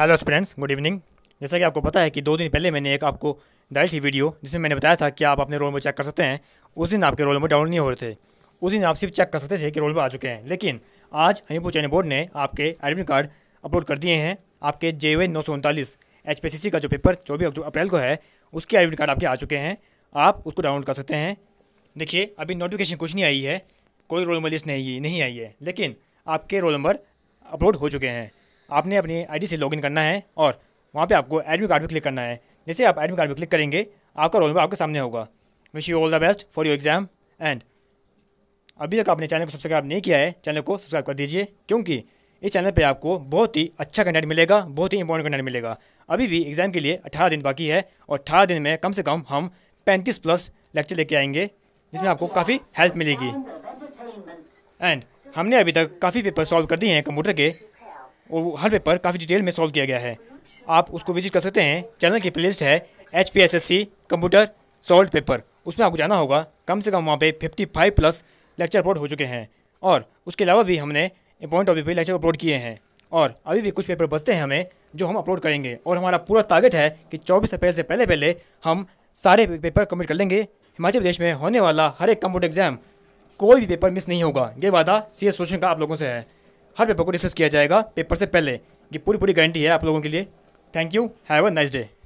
hello friends good evening जैसा कि आपको पता है कि दो दिन पहले मैंने एक आपको डाली थी वीडियो जिसमें मैंने बताया था कि आप अपने रोल नंबर चेक कर सकते हैं उस दिन आपके रोल नंबर डाउनलोड नहीं हो रहे थे उस दिन आप सिर्फ चेक कर सकते थे कि रोल नंबर आ चुके हैं लेकिन आज हनीपुर चैन बोर्ड ने आपके एडमिट कार्ड अपलोड कर दिए हैं आपके जे वे नौ सौ उनतालीस एच पी सी सी का जो पेपर चौबीस अप्रैल को है उसके एडमिट कार्ड आपके आ चुके हैं आप उसको डाउनलोड कर सकते हैं देखिए अभी नोटिफिकेशन कुछ नहीं आई है कोई रोल नंबर लिस्ट नहीं नहीं आई है लेकिन आपके रोल नंबर अपलोड हो चुके हैं आपने अपनी आईडी से लॉगिन करना है और वहाँ पे आपको एडमिट कार्ड पे क्लिक करना है जैसे आप एडमिट कार्ड पे क्लिक करेंगे आपका रोल नंबर आपके सामने होगा wish you all the best for your exam and अभी तक आपने चैनल को सब्सक्राइब नहीं किया है चैनल को सब्सक्राइब कर दीजिए क्योंकि इस चैनल पर आपको बहुत ही अच्छा कंटेंट मिलेगा बहुत ही इंपॉर्टेंट कंटेंट मिलेगा अभी भी एग्ज़ाम के लिए अठारह दिन बाकी है और अठारह दिन में कम से कम हम पैंतीस प्लस लेक्चर लेके आएंगे जिसमें आपको काफ़ी हेल्प मिलेगी एंड हमने अभी तक काफ़ी पेपर सॉल्व कर दिए हैं कंप्यूटर के और हर पेपर काफ़ी डिटेल में सॉल्व किया गया है आप उसको विजिट कर सकते हैं चैनल की प्लेलिस्ट है H P S S C computer solve paper उसमें आपको जाना होगा कम से कम वहाँ पे 55 प्लस लेक्चर अपलोड हो चुके हैं और उसके अलावा भी हमने point of view lecture upload किए हैं और अभी भी कुछ पेपर बचते हैं हमें जो हम अपलोड करेंगे और हमारा पूरा टारगेट है कि चौबीस अप्रैल से पहले पहले हम सारे पेपर कम्प्लीट कर लेंगे हिमाचल प्रदेश में होने वाला हर एक कंप्यूटर एग्जाम कोई भी पेपर मिस नहीं होगा ये वादा सी एस का आप लोगों से है हर पेपर को डिस्कस किया जाएगा पेपर से पहले ये पूरी पूरी गारंटी है आप लोगों के लिए thank you have a nice day